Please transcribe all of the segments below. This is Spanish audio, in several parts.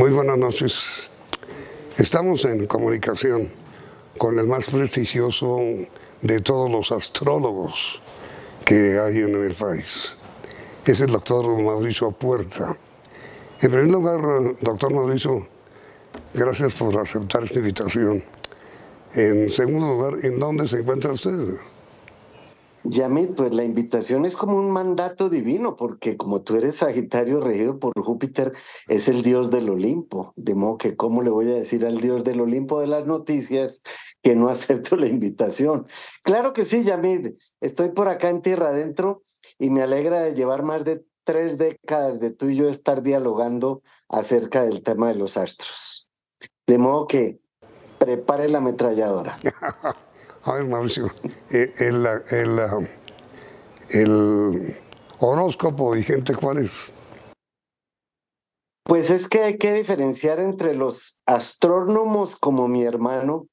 Muy buenas noches. Estamos en comunicación con el más prestigioso de todos los astrólogos que hay en el país. Es el doctor Mauricio Puerta. En primer lugar, doctor Mauricio, gracias por aceptar esta invitación. En segundo lugar, ¿en dónde se encuentra usted? Yamit, pues la invitación es como un mandato divino, porque como tú eres Sagitario regido por Júpiter, es el dios del Olimpo. De modo que, ¿cómo le voy a decir al dios del Olimpo de las noticias que no acepto la invitación? Claro que sí, Yamit. Estoy por acá en Tierra Adentro y me alegra de llevar más de tres décadas de tú y yo estar dialogando acerca del tema de los astros. De modo que prepare la ametralladora. A ver, Mauricio, eh, el, el, el horóscopo ¿cuál es? Pues es que hay que diferenciar entre los astrónomos como mi hermano,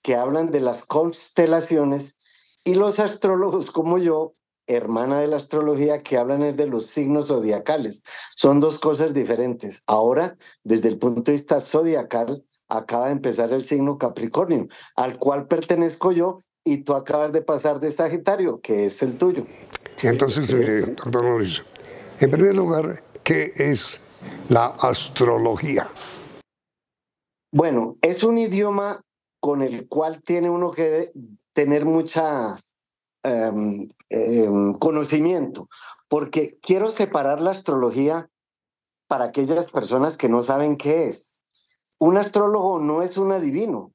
que hablan de las constelaciones, y los astrólogos como yo, hermana de la astrología, que hablan de los signos zodiacales. Son dos cosas diferentes. Ahora, desde el punto de vista zodiacal, acaba de empezar el signo Capricornio, al cual pertenezco yo y tú acabas de pasar de Sagitario, que es el tuyo. entonces, eh, doctor Mauricio, en primer lugar, ¿qué es la astrología? Bueno, es un idioma con el cual tiene uno que tener mucha em, em, conocimiento, porque quiero separar la astrología para aquellas personas que no saben qué es un astrólogo no es un adivino,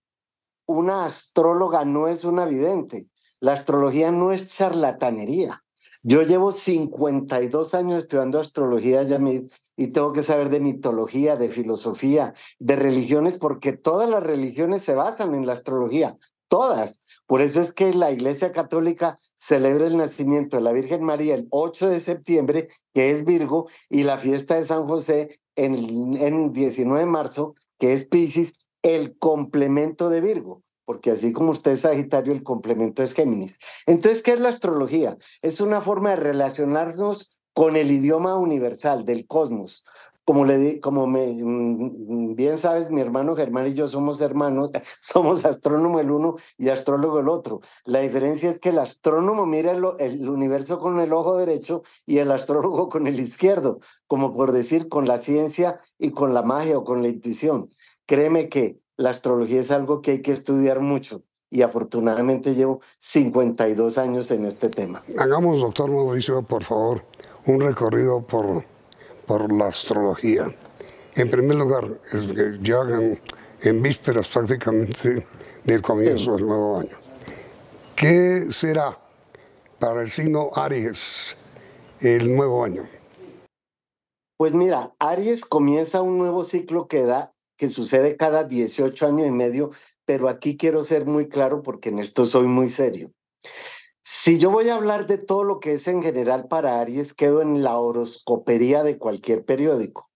una astróloga no es una vidente, la astrología no es charlatanería. Yo llevo 52 años estudiando astrología, Yamid, y tengo que saber de mitología, de filosofía, de religiones, porque todas las religiones se basan en la astrología, todas. Por eso es que la Iglesia Católica celebra el nacimiento de la Virgen María el 8 de septiembre, que es Virgo, y la fiesta de San José en, en 19 de marzo, que es Pisces, el complemento de Virgo, porque así como usted es Sagitario, el complemento es Géminis. Entonces, ¿qué es la astrología? Es una forma de relacionarnos con el idioma universal del cosmos, como, le, como me, mm, mm, bien sabes, mi hermano Germán y yo somos hermanos, somos astrónomo el uno y astrólogo el otro. La diferencia es que el astrónomo mira el, el, universo con el ojo derecho y el astrólogo con el izquierdo, como por decir, con la ciencia y con la magia o con la intuición. Créeme que la astrología es algo que hay que estudiar mucho. Y afortunadamente llevo 52 años en este tema. Hagamos, doctor Mauricio, por favor, un recorrido por por la astrología. En primer lugar, llegan en, en vísperas prácticamente del comienzo del nuevo año. ¿Qué será para el signo Aries el nuevo año? Pues mira, Aries comienza un nuevo ciclo que da, que sucede cada 18 años y medio, pero aquí quiero ser muy claro porque en esto soy muy serio. Si yo voy a hablar de todo lo que es en general para Aries, quedo en la horoscopería de cualquier periódico.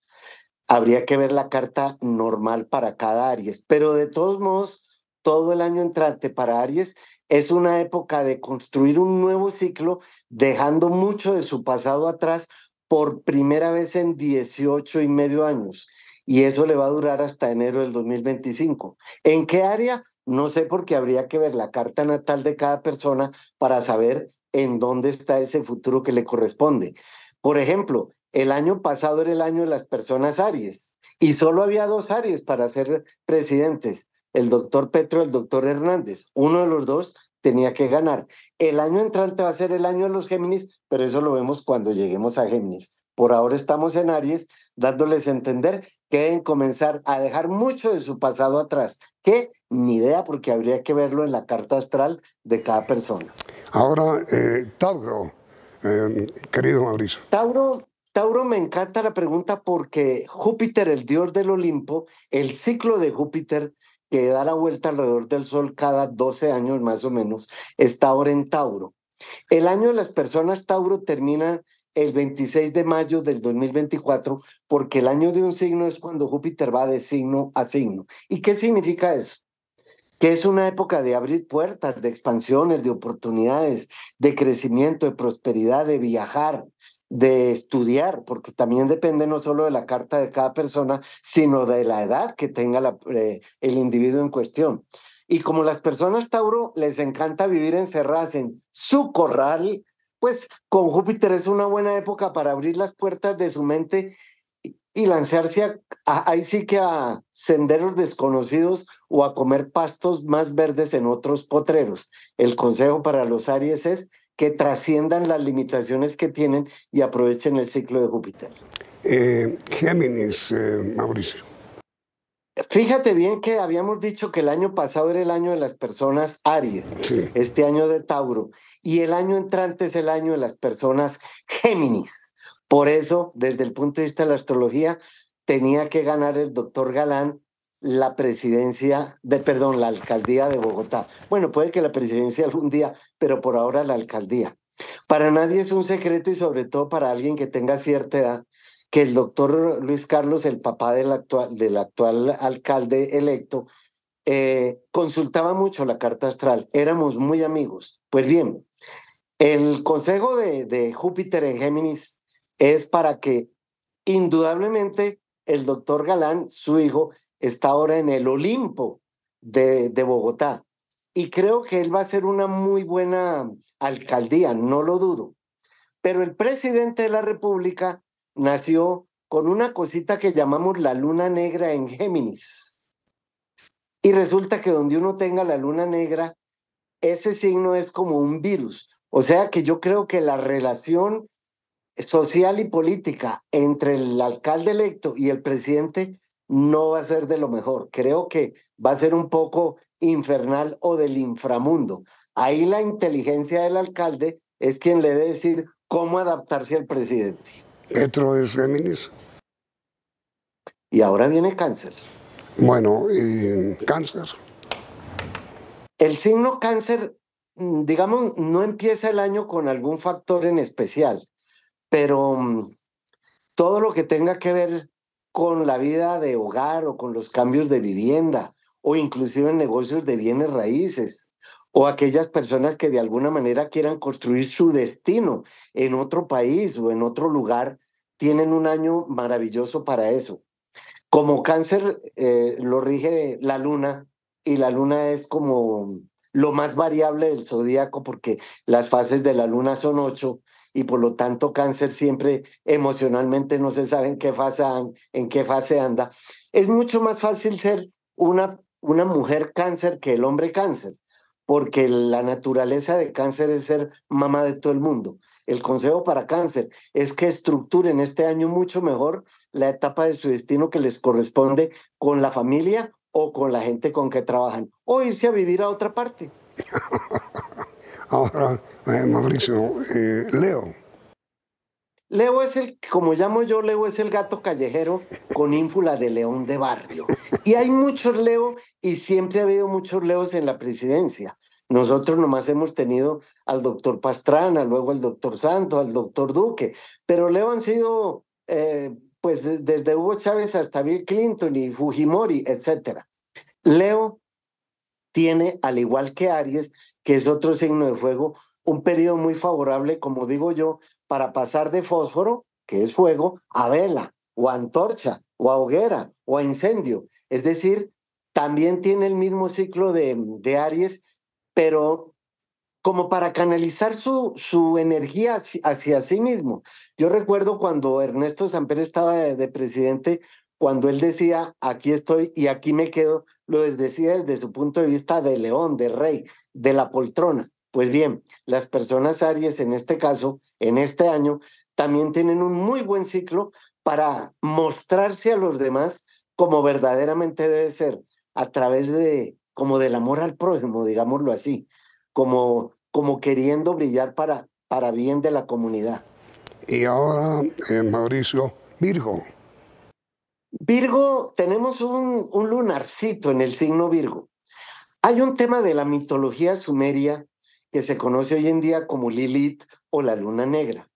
Habría que ver la carta normal para cada Aries, pero de todos modos, todo el año entrante para Aries es una época de construir un nuevo ciclo, dejando mucho de su pasado atrás por primera vez en 18 y medio años. Y eso le va a durar hasta enero del 2025. ¿En qué área? No sé por qué habría que ver la carta natal de cada persona para saber en dónde está ese futuro que le corresponde. Por ejemplo, el año pasado era el año de las personas Aries y solo había dos Aries para ser presidentes, el doctor Petro y el doctor Hernández. Uno de los dos tenía que ganar. El año entrante va a ser el año de los Géminis, pero eso lo vemos cuando lleguemos a Géminis por ahora estamos en Aries, dándoles a entender que deben comenzar a dejar mucho de su pasado atrás, ¿Qué? ni idea porque habría que verlo en la carta astral de cada persona. Ahora, eh, Tauro, em, querido Mauricio. Tauro, Tauro, me encanta la pregunta porque Júpiter, el dios del Olimpo, el ciclo de Júpiter que da la vuelta alrededor del Sol cada 12 años más o menos, está ahora en Tauro. El año de las personas Tauro termina el 26 de mayo del 2024, porque el año de un signo es cuando Júpiter va de signo a signo. ¿Y qué significa eso? Que es una época de abrir puertas, de expansiones, de oportunidades, de crecimiento, de prosperidad, de viajar, de estudiar, porque también depende no solo de la carta de cada persona, sino de la edad que tenga eh, el individuo en cuestión. Y como las personas Tauro les encanta vivir encerradas en su corral, pues con Júpiter es una buena época para abrir las puertas de su mente y lanzarse a, ahí sí que a senderos desconocidos o a comer pastos más verdes en otros potreros. El consejo para los Aries es que trasciendan las limitaciones que tienen y aprovechen el ciclo de Júpiter. Eh, Géminis, eh, Mauricio. Fíjate bien que habíamos dicho que el año pasado era el año de las personas Aries, este año de Tauro, y el año entrante es el año de las personas Géminis. Por eso, desde el punto de vista de la astrología, tenía que ganar el doctor Galán la presidencia de, perdón, la alcaldía de Bogotá. Bueno, puede que la presidencia algún día, pero por ahora la alcaldía. Para nadie es un secreto y sobre todo para alguien que tenga cierta edad que el doctor Luis Carlos, el papá del actual, del actual alcalde electo, eh, consultaba mucho la carta astral, éramos muy amigos. Pues bien, el consejo de, de Júpiter en Géminis es para que indudablemente el doctor Galán, su hijo, está ahora en el Olimpo de, de Bogotá y creo que él va a ser una muy buena alcaldía, no lo dudo. Pero el presidente de la República nació con una cosita que llamamos la luna negra en Géminis. Y resulta que donde uno tenga la luna negra, ese signo es como un virus. O sea que yo creo que la relación social y política entre el alcalde electo y el presidente no va a ser de lo mejor. Creo que va a ser un poco infernal o del inframundo. Ahí la inteligencia del alcalde es quien le debe decir cómo adaptarse al presidente. Petro es Géminis. Y ahora viene cáncer. Bueno, y cáncer. El signo cáncer, mm, digamos, no empieza el año con algún factor en especial, pero mm, todo lo que tenga que ver con la vida de hogar o con los cambios de vivienda o inclusive en negocios de bienes raíces, o aquellas personas que de alguna manera quieran construir su destino en otro país o en otro lugar, tienen un año maravilloso para eso. Como cáncer eh, lo rige la luna y la luna es como lo más variable del zodíaco porque las fases de la luna son ocho y por lo tanto cáncer siempre emocionalmente no se sabe en qué fase, en qué fase anda. Es mucho más fácil ser una, una mujer cáncer que el hombre cáncer porque la naturaleza de cáncer es ser mamá de todo el mundo. El consejo para cáncer es que estructuren este año mucho mejor la etapa de su destino que les corresponde con la familia o con la gente con que trabajan, o irse a vivir a otra parte. Ahora, eh, Mauricio, eh, Leo. Leo es el, como llamo yo, Leo es el gato callejero con ínfula de león de barrio. Y hay muchos Leo y siempre ha habido muchos Leos en la presidencia. Nosotros nomás hemos tenido al doctor Pastrana, luego al doctor Santo, al doctor Duque, pero Leo han sido, eh, pues desde Hugo Chávez hasta Bill Clinton y Fujimori, etc. Leo tiene, al igual que Aries, que es otro signo de fuego, un periodo muy favorable, como digo yo, para pasar de fósforo, que es fuego, a vela o antorcha o a hoguera o a incendio. Es decir, también tiene el mismo ciclo de, Aries, pero como para canalizar su, su energía hacia, sí mismo. Yo recuerdo cuando Ernesto Samper estaba de, presidente, cuando él decía, aquí estoy y aquí me quedo, lo decía desde su punto de vista de león, de rey, de la poltrona. Pues bien, las personas Aries en este caso, en este año, también tienen un muy buen ciclo para mostrarse a los demás como verdaderamente debe ser, a través de como del amor al prójimo, digámoslo así, como como queriendo brillar para para bien de la comunidad. Y ahora, eh, Mauricio, Virgo. Virgo, tenemos un, un lunarcito en el signo Virgo. Hay un tema de la mitología sumeria que se conoce hoy en día como Lilith o la luna negra.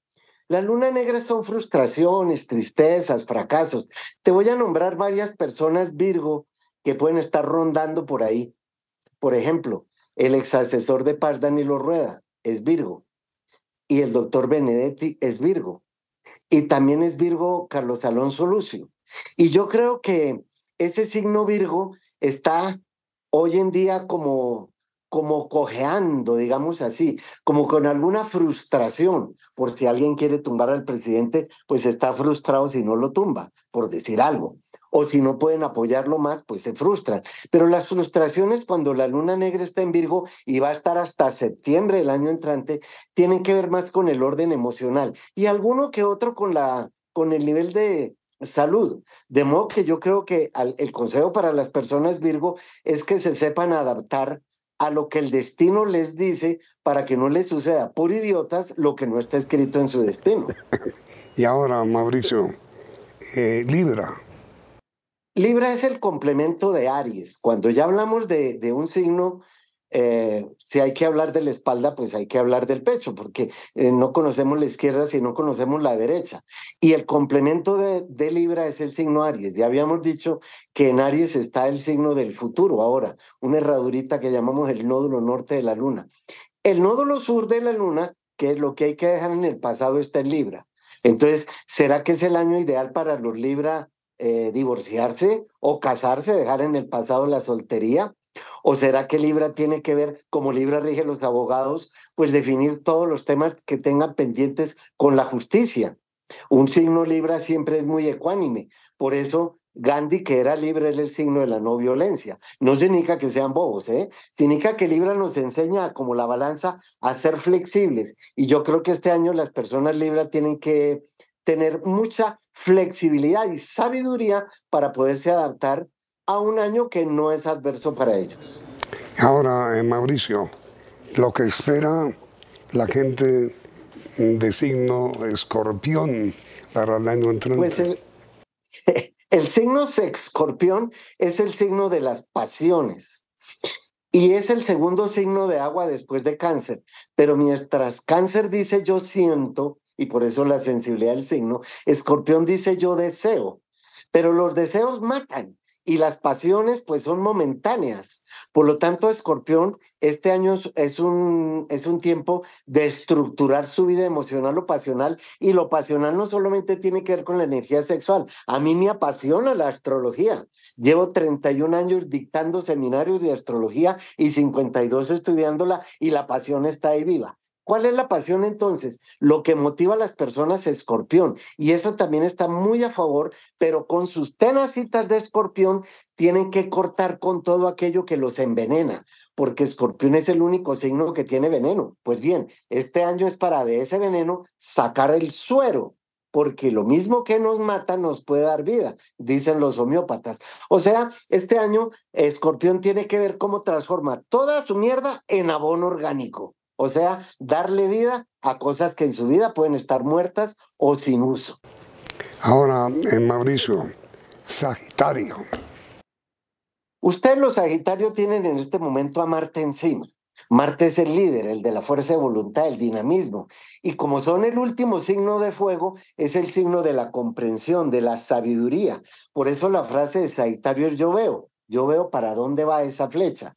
La luna negra son frustraciones, tristezas, fracasos. Te voy a nombrar varias personas, Virgo, que pueden estar rondando por ahí. Por ejemplo, el ex asesor de Paz, Danilo Rueda, es Virgo. Y el doctor Benedetti es Virgo. Y también es Virgo Carlos Alonso Lucio. Y yo creo que ese signo Virgo está hoy en día como como cojeando, digamos así, como con alguna frustración, por si alguien quiere tumbar al presidente, pues está frustrado si no lo tumba, por decir algo, o si no pueden apoyarlo más, pues se frustran. Pero las frustraciones cuando la luna negra está en Virgo y va a estar hasta septiembre del año entrante, tienen que ver más con el orden emocional y alguno que otro con la con el nivel de salud. De modo que yo creo que el consejo para las personas Virgo es que se sepan adaptar a lo que el destino les dice para que no les suceda por idiotas lo que no está escrito en su destino. y ahora, Mauricio, eh, Libra. Libra es el complemento de Aries. Cuando ya hablamos de, de un signo eh, si hay que hablar de la espalda, pues hay que hablar del pecho, porque eh, no conocemos la izquierda si no conocemos la derecha. Y el complemento de, Libra es el signo Aries. Ya habíamos dicho que en Aries está el signo del futuro ahora, una herradurita que llamamos el nódulo norte de la luna. El nódulo sur de la luna, que es lo que hay que dejar en el pasado, está en Libra. Entonces, ¿será que es el año ideal para los Libra eh, divorciarse o casarse, dejar en el pasado la soltería? ¿O será que Libra tiene que ver, como Libra rige los abogados, pues definir todos los temas que tengan pendientes con la justicia? Un signo Libra siempre es muy ecuánime. Por eso Gandhi, que era Libra, era el signo de la no violencia. No significa que sean bobos, ¿eh? Significa que Libra nos enseña, como la balanza, a ser flexibles. Y yo creo que este año las personas Libra tienen que tener mucha flexibilidad y sabiduría para poderse adaptar un año que no es adverso para ellos. Ahora, eh, Mauricio, lo que espera la gente de signo escorpión para el año entrante. Pues el, el signo escorpión es el signo de las pasiones y es el segundo signo de agua después de cáncer. Pero mientras cáncer dice yo siento, y por eso la sensibilidad del signo, escorpión dice yo deseo, pero los deseos matan y las pasiones pues son momentáneas. Por lo tanto, Escorpión, este año es un, es un tiempo de estructurar su vida emocional o pasional y lo pasional no solamente tiene que ver con la energía sexual. A mí me apasiona la astrología. Llevo 31 años dictando seminarios de astrología y 52 estudiándola y la pasión está ahí viva. ¿Cuál es la pasión entonces? Lo que motiva a las personas es escorpión. Y eso también está muy a favor, pero con sus tenacitas de escorpión tienen que cortar con todo aquello que los envenena, porque escorpión es el único signo que tiene veneno. Pues bien, este año es para de ese veneno sacar el suero, porque lo mismo que nos mata nos puede dar vida, dicen los homeópatas. O sea, este año escorpión tiene que ver cómo transforma toda su mierda en abono orgánico. O sea, darle vida a cosas que en su vida pueden estar muertas o sin uso. Ahora, en eh, Mauricio, Sagitario. Ustedes los Sagitarios tienen en este momento a Marte encima. Marte es el líder, el de la fuerza de voluntad, el dinamismo. Y como son el último signo de fuego, es el signo de la comprensión, de la sabiduría. Por eso la frase de Sagitario es yo veo, yo veo para dónde va esa flecha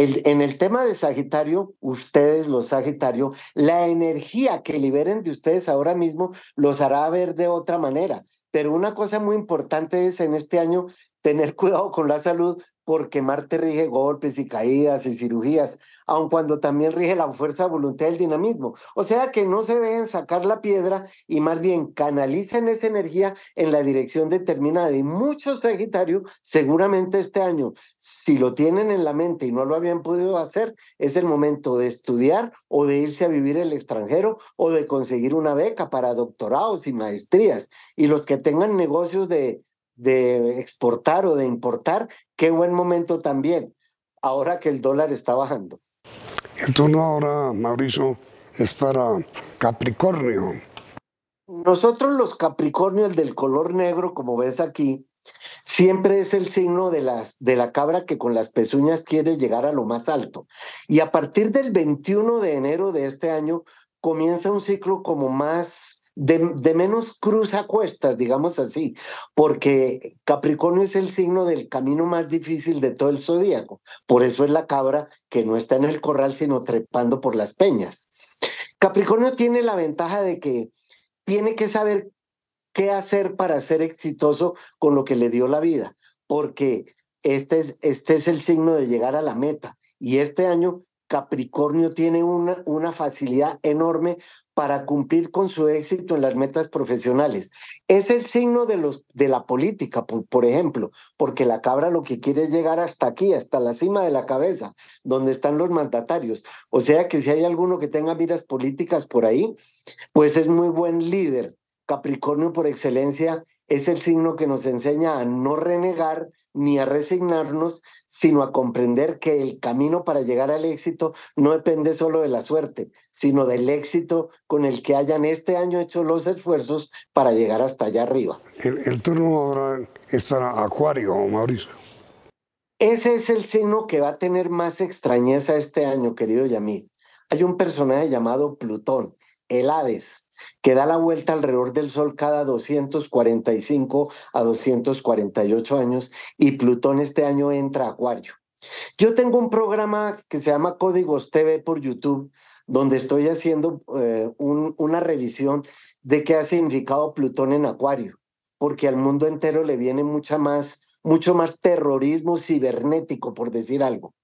en el tema de Sagitario, ustedes, los Sagitario, la energía que liberen de ustedes ahora mismo los hará ver de otra manera. Pero una cosa muy importante es en este año tener cuidado con la salud porque Marte rige golpes y caídas y cirugías, aun cuando también rige la fuerza de voluntad y el dinamismo. O sea que no se deben sacar la piedra y más bien canalicen esa energía en la dirección determinada. Y muchos Sagitario, seguramente este año, si lo tienen en la mente y no lo habían podido hacer, es el momento de estudiar o de irse a vivir el extranjero o de conseguir una beca para doctorados y maestrías. Y los que tengan negocios de de exportar o de importar, qué buen momento también, ahora que el dólar está bajando. El turno ahora, Mauricio, es para Capricornio. Nosotros los Capricornios del color negro, como ves aquí, siempre es el signo de, las, de la cabra que con las pezuñas quiere llegar a lo más alto. Y a partir del 21 de enero de este año comienza un ciclo como más de, de, menos cruza cuestas, digamos así, porque Capricornio es el signo del camino más difícil de todo el zodíaco. Por eso es la cabra que no está en el corral, sino trepando por las peñas. Capricornio tiene la ventaja de que tiene que saber qué hacer para ser exitoso con lo que le dio la vida, porque este es, este es el signo de llegar a la meta. Y este año Capricornio tiene una, una facilidad enorme para cumplir con su éxito en las metas profesionales. Es el signo de, los, de la política, por, ejemplo, porque la cabra lo que quiere es llegar hasta aquí, hasta la cima de la cabeza, donde están los mandatarios. O sea que si hay alguno que tenga miras políticas por ahí, pues es muy buen líder. Capricornio por excelencia es el signo que nos enseña a no renegar ni a resignarnos, sino a comprender que el camino para llegar al éxito no depende solo de la suerte, sino del éxito con el que hayan este año hecho los esfuerzos para llegar hasta allá arriba. El, turno ahora estará Acuario, Mauricio. Ese es el signo que va a tener más extrañeza este año, querido Yamid. Hay un personaje llamado Plutón el Hades, que da la vuelta alrededor del Sol cada 245 a 248 años y Plutón este año entra a Acuario. Yo tengo un programa que se llama Códigos TV por YouTube, donde estoy haciendo eh, una revisión de qué ha significado Plutón en Acuario, porque al mundo entero le viene mucha más, mucho más terrorismo cibernético, por decir algo.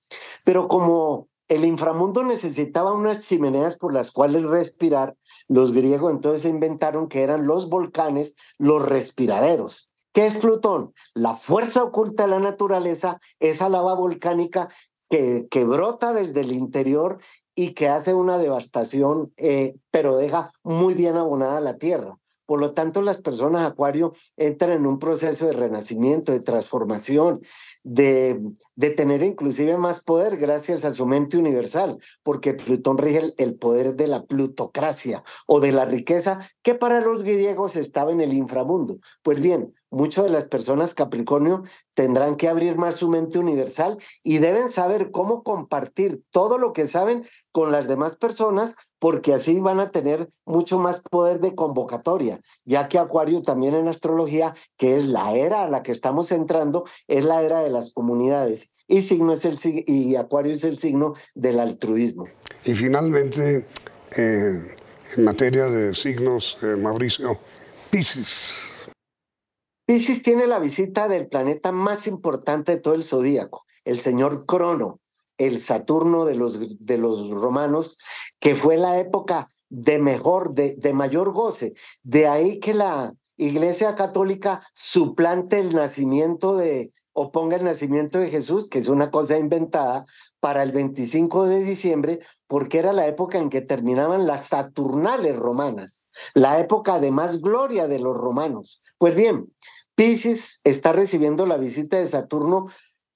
Pero como el inframundo necesitaba unas chimeneas por las cuales respirar. Los griegos entonces inventaron que eran los volcanes los respiraderos. ¿Qué es Plutón? La fuerza oculta de la naturaleza, esa lava volcánica que, brota desde el interior y que hace una devastación, eh, pero deja muy bien abonada la tierra. Por lo tanto, las personas Acuario entran en un proceso de renacimiento, de transformación, de, tener inclusive más poder gracias a su mente universal, porque Plutón rige el, poder de la plutocracia o de la riqueza que para los griegos estaba en el inframundo. Pues bien, muchas de las personas Capricornio tendrán que abrir más su mente universal y deben saber cómo compartir todo lo que saben con las demás personas, porque así van a tener mucho más poder de convocatoria, ya que Acuario también en astrología, que es la era a la que estamos entrando, es la era de las comunidades. Y, signo es el, y Acuario es el signo del altruismo. Y finalmente, eh, en materia de signos, eh, Mauricio, Pisces. Pisces tiene la visita del planeta más importante de todo el zodíaco, el señor Crono, el Saturno de los, de los romanos, que fue la época de mejor, de, de mayor goce. De ahí que la Iglesia Católica suplante el nacimiento de, o ponga el nacimiento de Jesús, que es una cosa inventada, para el 25 de diciembre, porque era la época en que terminaban las Saturnales romanas, la época de más gloria de los romanos. Pues bien, Pisces está recibiendo la visita de Saturno,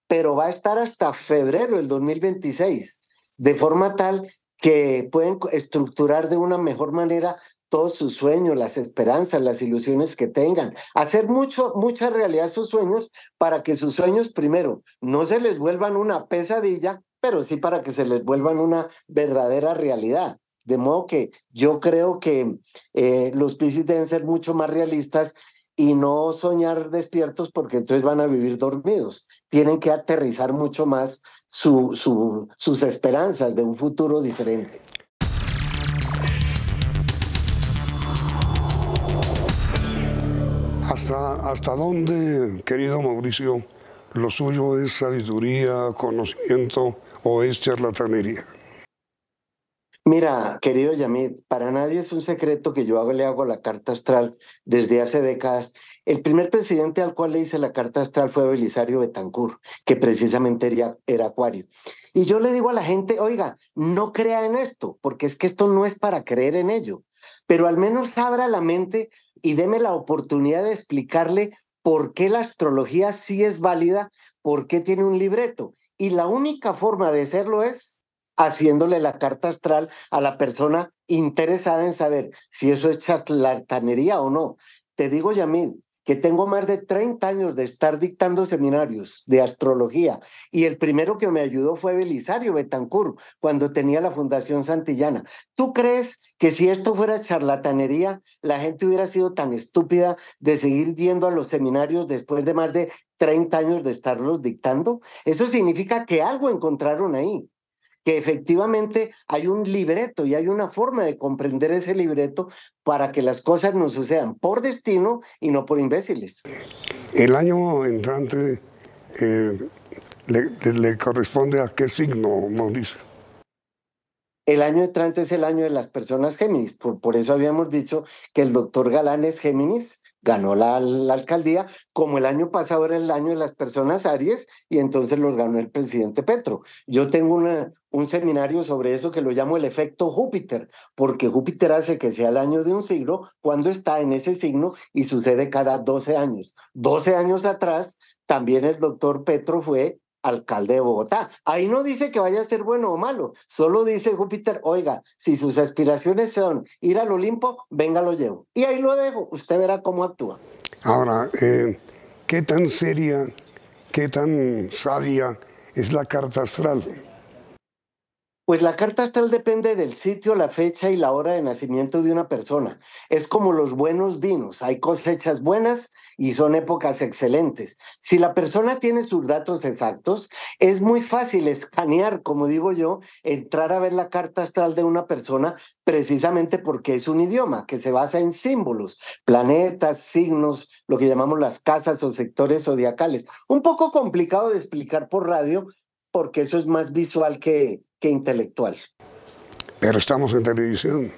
pero va a estar hasta febrero del 2026, de forma tal que pueden estructurar de una mejor manera todos sus sueños, las esperanzas, las ilusiones que tengan, hacer mucho, mucha realidad sus sueños para que sus sueños primero no se les vuelvan una pesadilla, pero sí para que se les vuelvan una verdadera realidad. De modo que yo creo que eh, los piscis deben ser mucho más realistas y no soñar despiertos porque entonces van a vivir dormidos. Tienen que aterrizar mucho más su, sus esperanzas de un futuro diferente. ¿Hasta, dónde, querido Mauricio, lo suyo es sabiduría, conocimiento o es charlatanería? Mira, querido Yamit, para nadie es un secreto que yo hago, le hago la carta astral desde hace décadas. El primer presidente al cual le hice la carta astral fue Belisario Betancur, que precisamente era, acuario. Y yo le digo a la gente, oiga, no crea en esto, porque es que esto no es para creer en ello pero al menos abra la mente y deme la oportunidad de explicarle por qué la astrología sí es válida, por qué tiene un libreto. Y la única forma de hacerlo es haciéndole la carta astral a la persona interesada en saber si eso es charlatanería o no. Te digo, Yamil, que tengo más de 30 años de estar dictando seminarios de astrología y el primero que me ayudó fue Belisario Betancur cuando tenía la Fundación Santillana. ¿Tú crees que si esto fuera charlatanería, la gente hubiera sido tan estúpida de seguir yendo a los seminarios después de más de 30 años de estarlos dictando? Eso significa que algo encontraron ahí que efectivamente hay un libreto y hay una forma de comprender ese libreto para que las cosas nos sucedan por destino y no por imbéciles. El año entrante eh, le, corresponde a qué signo, Mauricio. El año entrante es el año de las personas Géminis, por, por eso habíamos dicho que el doctor Galán es Géminis, ganó la, alcaldía, como el año pasado era el año de las personas Aries, y entonces los ganó el presidente Petro. Yo tengo un seminario sobre eso que lo llamo el efecto Júpiter, porque Júpiter hace que sea el año de un siglo cuando está en ese signo y sucede cada 12 años. 12 años atrás, también el doctor Petro fue alcalde de Bogotá. Ahí no dice que vaya a ser bueno o malo, solo dice Júpiter, oiga, si sus aspiraciones son ir al Olimpo, venga, lo llevo. Y ahí lo dejo, usted verá cómo actúa. Ahora, eh, ¿qué tan seria, qué tan sabia es la carta astral? Pues la carta astral depende del sitio, la fecha y la hora de nacimiento de una persona. Es como los buenos vinos, hay cosechas buenas y son épocas excelentes. Si la persona tiene sus datos exactos, es muy fácil escanear, como digo yo, entrar a ver la carta astral de una persona precisamente porque es un idioma que se basa en símbolos, planetas, signos, lo que llamamos las casas o sectores zodiacales. Un poco complicado de explicar por radio porque eso es más visual que, que intelectual. Pero estamos en televisión.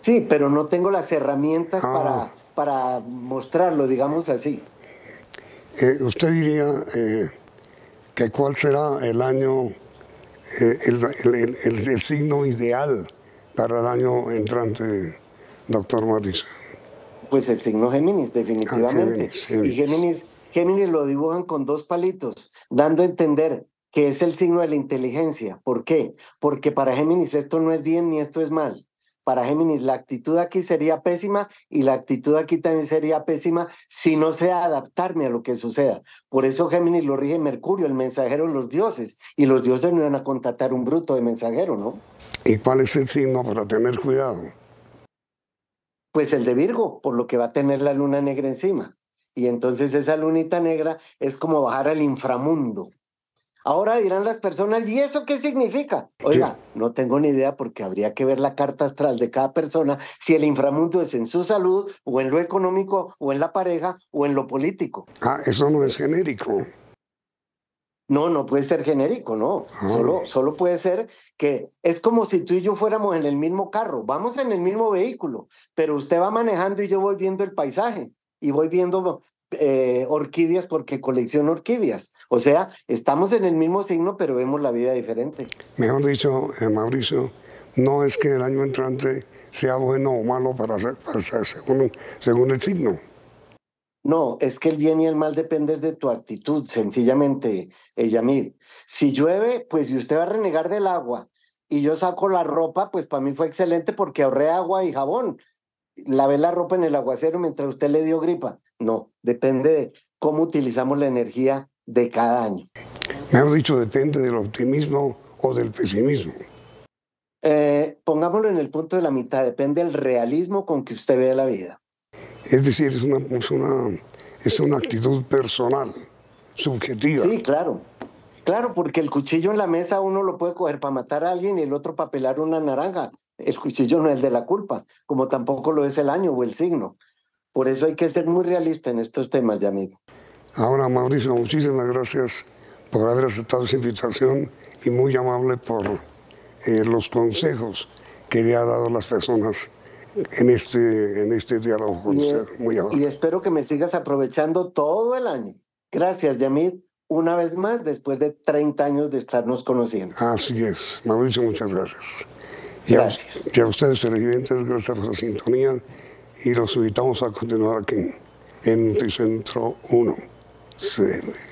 Sí, pero no tengo las herramientas ah. para para mostrarlo, digamos así. Eh, ¿Usted diría eh, que cuál será el año, eh, el, signo ideal para el año entrante, doctor Maris? Pues el signo Géminis, ah, definitivamente. Y Géminis lo dibujan con dos palitos, dando a entender que es el signo de la inteligencia. ¿Por qué? Porque para Géminis esto no es bien ni esto es mal para Géminis, la actitud aquí sería pésima y la actitud aquí también sería pésima si no sea adaptarme a lo que suceda. Por eso Géminis lo rige Mercurio, el mensajero de los dioses, y los dioses no van a contratar un bruto de mensajero, ¿no? ¿Y cuál es el signo para tener cuidado? Pues el de Virgo, por lo que va a tener la luna negra encima. Y entonces esa lunita negra es como bajar al inframundo Ahora dirán las personas, ¿y eso qué significa? Oiga, no tengo ni idea porque habría que ver la carta astral de cada persona si el inframundo es en su salud o en lo económico o en la pareja o en lo político. Ah, eso no es genérico. No, no puede ser genérico, no. Ah. Solo, solo puede ser que es como si tú y yo fuéramos en el mismo carro, vamos en el mismo vehículo, pero usted va manejando y yo voy viendo el paisaje y voy viendo eh, orquídeas porque colecciono orquídeas. O sea, estamos en el mismo signo, pero vemos la vida diferente. Mejor dicho, eh, Mauricio, no es que el año entrante sea bueno o malo para, para según, según el signo. No, es que el bien y el mal dependen de tu actitud, sencillamente, eh, Yamid. Si llueve, pues si usted va a renegar del agua y yo saco la ropa, pues para mí fue excelente porque ahorré agua y jabón lavé la ropa en el aguacero mientras usted le dio gripa. No, depende de cómo utilizamos la energía de cada año. Me han dicho, depende del optimismo o del pesimismo. Eh, pongámoslo en el punto de la mitad, depende del realismo con que usted vea la vida. Es decir, es una, es una, es una actitud personal, subjetiva. Sí, claro. Claro, porque el cuchillo en la mesa uno lo puede coger para matar a alguien y el otro para pelar una naranja. El cuchillo no es el de la culpa, como tampoco lo es el año o el signo. Por eso hay que ser muy realista en estos temas, ya amigo. Ahora, Mauricio, muchísimas gracias por haber aceptado esa invitación y muy amable por eh, los consejos que le ha dado las personas en este, en este diálogo con y, usted. Y espero que me sigas aprovechando todo el año. Gracias, Yamid, una vez más después de 30 años de estarnos conociendo. Así es. Mauricio, muchas gracias. Y gracias. A, y a ustedes, televidentes, gracias por la sintonía y los invitamos a continuar aquí en Dicentro 1. CL.